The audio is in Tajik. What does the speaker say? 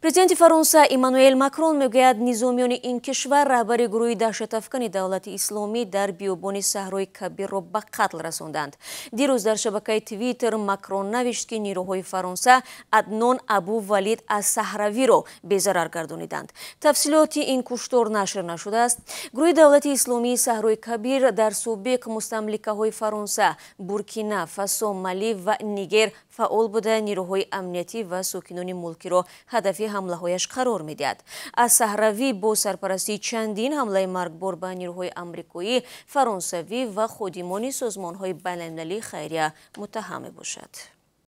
Президенти Фаронса Эммануэл Макрон мегӯяд низомиёни ин кишвар раҳбари гурӯҳи даҳшатафкани давлати исломӣ дар биёбони саҳрои кабирро ба қатл расонданд. Дирӯз дар шабакаи Twitter Макрон навишт ки нирӯҳои Фаронса Аднон Абу Валид аз саҳравиро безарар гардониданд. Тафсилоти ин куштор нашр нашудааст. Гурӯҳи давлати исломии саҳрои кабир дар субиқ мустамликаҳои Фаронса, Буркина, Фасо, Мали ва Нигер фаъол буда нирӯҳои амнитӣ ва сокинони мулкиро ҳадафи ҳамлаҳояш қарор медиҳад аз саҳравӣ бо сарпарастии чандин ҳамлаи маргбор ба нирӯҳои амрикоӣ фаронсавӣ ва ходимони созмонҳои байналмилалии хайрия муттаҳам мебошад